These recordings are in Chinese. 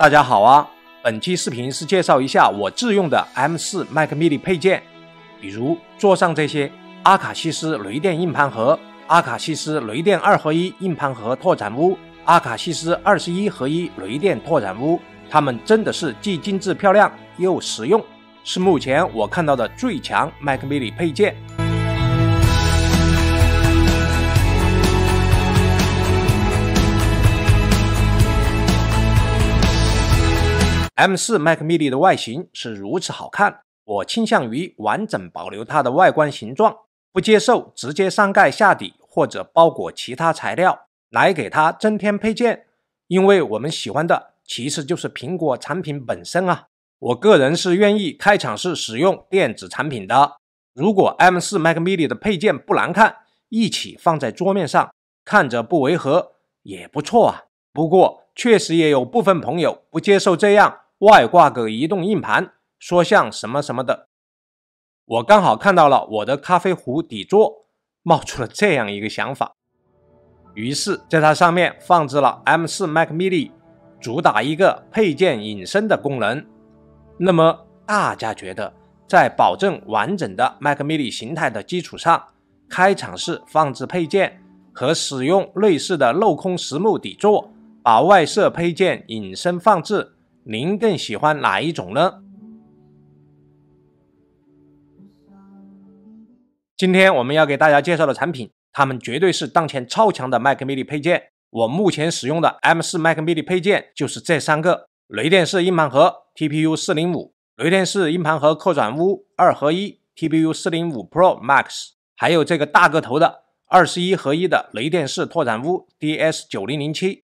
大家好啊！本期视频是介绍一下我自用的 M4 Mac Mini 配件，比如桌上这些阿卡西斯雷电硬盘盒、阿卡西斯雷电二合一硬盘盒拓展坞、阿卡西斯二十一合一雷电拓展坞，它们真的是既精致漂亮又实用，是目前我看到的最强 Mac Mini 配件。M 四 Mac Mini 的外形是如此好看，我倾向于完整保留它的外观形状，不接受直接上盖下底或者包裹其他材料来给它增添配件，因为我们喜欢的其实就是苹果产品本身啊。我个人是愿意开场式使用电子产品的。如果 M 四 Mac Mini 的配件不难看，一起放在桌面上看着不违和也不错啊。不过确实也有部分朋友不接受这样。外挂个移动硬盘，说像什么什么的。我刚好看到了我的咖啡壶底座，冒出了这样一个想法。于是，在它上面放置了 M 四 Mac Mini，主打一个配件隐身的功能。那么大家觉得，在保证完整的 Mac Mini 形态的基础上，开场式放置配件和使用类似的镂空实木底座，把外设配件隐身放置。您更喜欢哪一种呢？今天我们要给大家介绍的产品，它们绝对是当前超强的 Mac Mini 配件。我目前使用的 M 四 Mac Mini 配件就是这三个：雷电式硬盘盒 TPU 四零五、雷电式硬盘盒扩展坞二合一 TPU 四零五 Pro Max，还有这个大个头的二十一合一的雷电式拓展坞 DS 九零零七。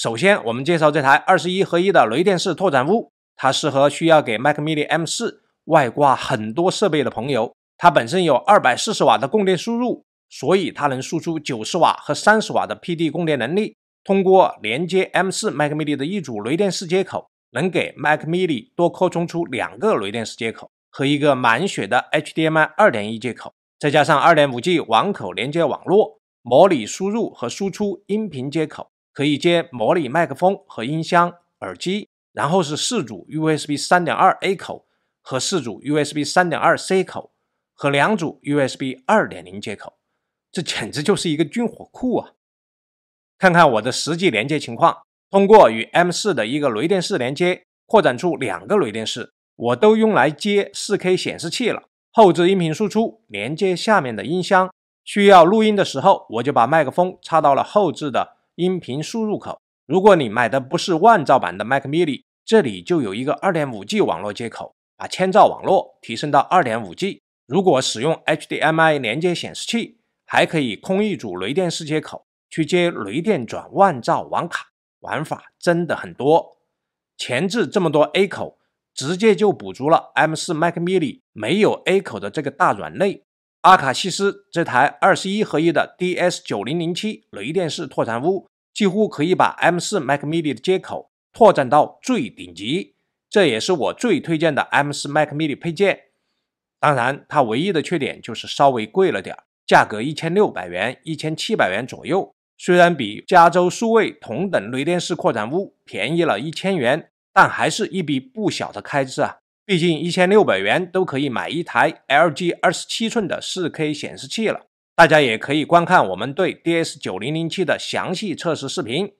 首先，我们介绍这台二十一合一的雷电式拓展坞，它适合需要给 Mac Mini M 四外挂很多设备的朋友。它本身有二百四十瓦的供电输入，所以它能输出九十瓦和三十瓦的 PD 供电能力。通过连接 M 四 Mac Mini 的一组雷电式接口，能给 Mac Mini 多扩充出两个雷电式接口和一个满血的 HDMI 二点一接口，再加上二点五 G 网口连接网络，模拟输入和输出音频接口。可以接模拟麦克风和音箱、耳机，然后是四组 USB 三点二 A 口和四组 USB 三点二 C 口和两组 USB 二点零接口，这简直就是一个军火库啊！看看我的实际连接情况，通过与 M 四的一个雷电式连接，扩展出两个雷电式，我都用来接 4K 显示器了。后置音频输出连接下面的音箱，需要录音的时候，我就把麦克风插到了后置的。音频输入口，如果你买的不是万兆版的 Mac Mini，这里就有一个 2.5G 网络接口，把千兆网络提升到 2.5G。如果使用 HDMI 连接显示器，还可以空一组雷电四接口去接雷电转万兆网卡，玩法真的很多。前置这么多 A 口，直接就补足了 M4 Mac Mini 没有 A 口的这个大软肋。阿卡西斯这台二十一合一的 DS 九零零七雷电式拓展坞，几乎可以把 M 四 Mac Mini 的接口拓展到最顶级，这也是我最推荐的 M 四 Mac Mini 配件。当然，它唯一的缺点就是稍微贵了点价格一千六百元、一千七百元左右。虽然比加州数位同等雷电式扩展坞便宜了一千元，但还是一笔不小的开支啊。毕竟一千六百元都可以买一台 LG 二十七寸的四 K 显示器了。大家也可以观看我们对 DS 九零零七的详细测试视频。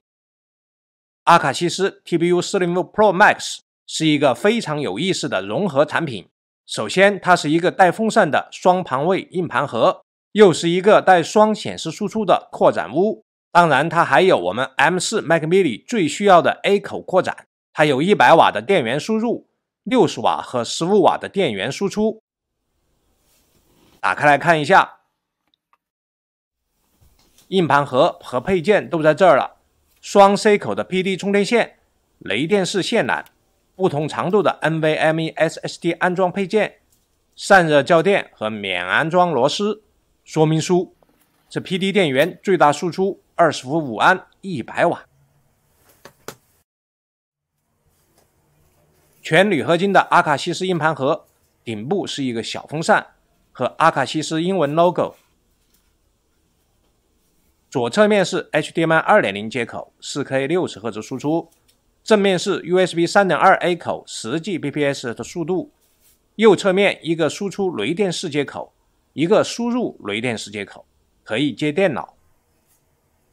阿卡西斯 TPU 四零五 Pro Max 是一个非常有意思的融合产品。首先，它是一个带风扇的双盘位硬盘盒，又是一个带双显示输出的扩展坞。当然，它还有我们 M 四 Mac Mini 最需要的 A 口扩展。它有一百瓦的电源输入。六十瓦和十五瓦的电源输出，打开来看一下，硬盘盒和配件都在这儿了。双 C 口的 PD 充电线、雷电式线缆、不同长度的 NVMe SSD 安装配件、散热胶垫和免安装螺丝、说明书。这 PD 电源最大输出二十伏五安，一百瓦。全铝合金的阿卡西斯硬盘盒，顶部是一个小风扇和阿卡西斯英文 logo，左侧面是 HDMI 二点零接口，四 K 六十赫兹输出，正面是 USB 三点二 A 口，实 Gbps 的速度，右侧面一个输出雷电式接口，一个输入雷电式接口，可以接电脑，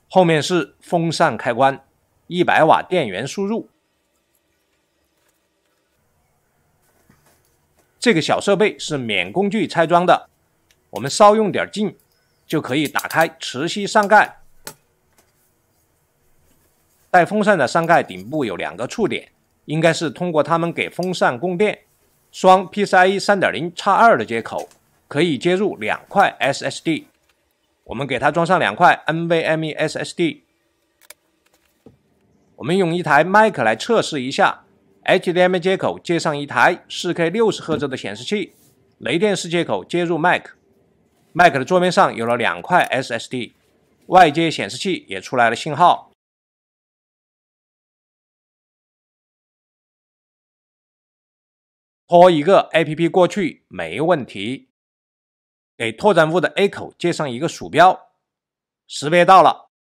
后面是风扇开关，一百瓦电源输入。这个小设备是免工具拆装的，我们稍用点劲就可以打开磁吸上盖。带风扇的上盖顶部有两个触点，应该是通过它们给风扇供电。双 PCIe 3.0 x2 的接口可以接入两块 SSD，我们给它装上两块 NVMe SSD。我们用一台麦克来测试一下。HDMI 接口接上一台 4K 60赫兹的显示器，雷电式接口接入 Mac，Mac 的桌面上有了两块 SSD，外接显示器也出来了信号。拖一个 APP 过去没问题。给拓展坞的 A 口接上一个鼠标，识别到了。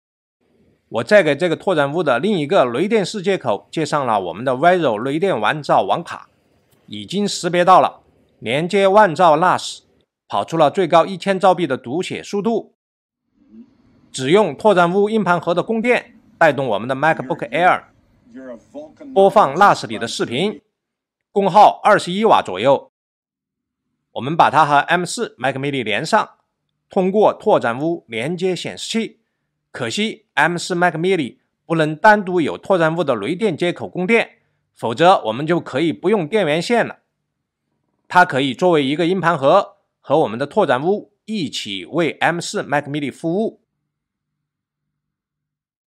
我再给这个拓展坞的另一个雷电式接口接上了我们的 v i r o 雷电万兆网卡，已经识别到了，连接万兆 NAS，跑出了最高一千兆 b 的读写速度。只用拓展坞硬盘盒的供电带动我们的 MacBook Air 播放 NAS 里的视频，功耗二十一瓦左右。我们把它和 M 四 Mac Mini 连上，通过拓展坞连接显示器。可惜 M 四 Mac Mini 不能单独有拓展坞的雷电接口供电，否则我们就可以不用电源线了。它可以作为一个硬盘盒，和我们的拓展坞一起为 M 四 Mac Mini 服务。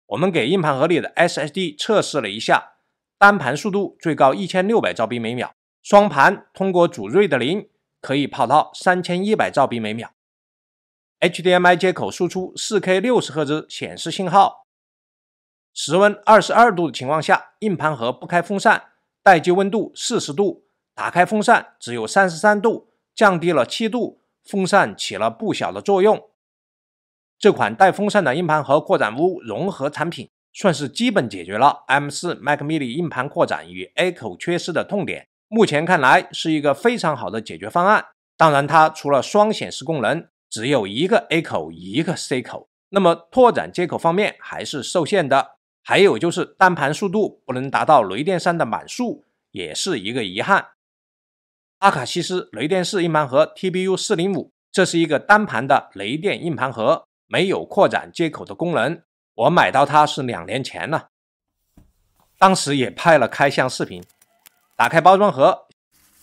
我们给硬盘盒里的 SSD 测试了一下，单盘速度最高一千六百兆 b 每秒，双盘通过主睿 d 零可以跑到三千一百兆 b 每秒。HDMI 接口输出 4K 60赫兹显示信号，室温二十二度的情况下，硬盘盒不开风扇，待机温度四十度；打开风扇只有三十三度，降低了七度，风扇起了不小的作用。这款带风扇的硬盘盒扩展坞融合产品，算是基本解决了 M 四 Mac Mini 硬盘扩展与 A 口缺失的痛点。目前看来，是一个非常好的解决方案。当然，它除了双显示功能，只有一个 A 口一个 C 口，那么拓展接口方面还是受限的。还有就是单盘速度不能达到雷电三的满速，也是一个遗憾。阿卡西斯雷电四硬盘盒 TBU 四零五，这是一个单盘的雷电硬盘盒，没有扩展接口的功能。我买到它是两年前了，当时也拍了开箱视频。打开包装盒，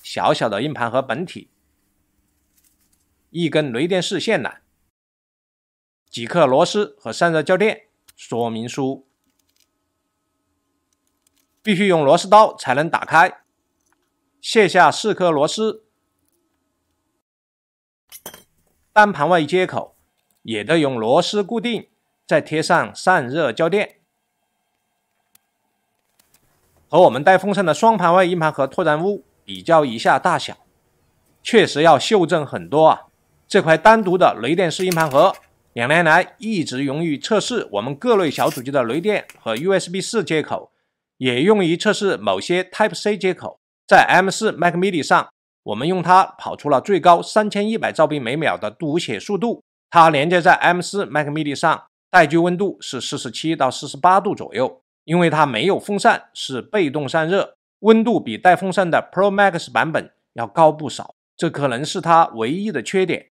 小小的硬盘盒本体。一根雷电式线缆，几颗螺丝和散热胶垫，说明书必须用螺丝刀才能打开。卸下四颗螺丝，单盘外接口也得用螺丝固定，再贴上散热胶垫。和我们带风扇的双盘外硬盘盒拓展坞比较一下大小，确实要袖正很多啊。这块单独的雷电式硬盘盒，两年来一直用于测试我们各类小主机的雷电和 USB 四接口，也用于测试某些 Type C 接口。在 M4 Mac Mini 上，我们用它跑出了最高三千一百兆 b 每秒的读写速度。它连接在 M4 Mac Mini 上，待机温度是四十七到四十八度左右，因为它没有风扇，是被动散热，温度比带风扇的 Pro Max 版本要高不少。这可能是它唯一的缺点。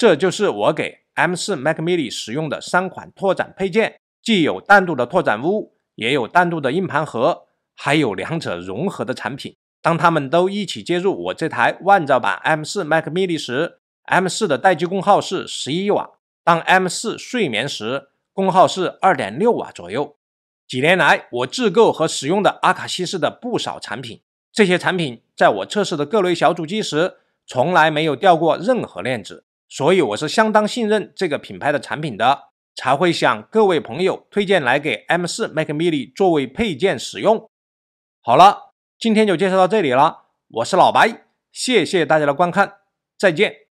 这就是我给 M4 Mac Mini 使用的三款拓展配件，既有单独的拓展坞，也有单独的硬盘盒，还有两者融合的产品。当它们都一起接入我这台万兆版 M4 Mac Mini 时，M4 的待机功耗是十一瓦；当 M4 睡眠时，功耗是二点六瓦左右。几年来，我自购和使用的阿卡西斯的不少产品，这些产品在我测试的各类小主机时，从来没有掉过任何链子。所以我是相当信任这个品牌的产品的，才会向各位朋友推荐来给 M4 m a c m i l l 作为配件使用。好了，今天就介绍到这里了。我是老白，谢谢大家的观看，再见。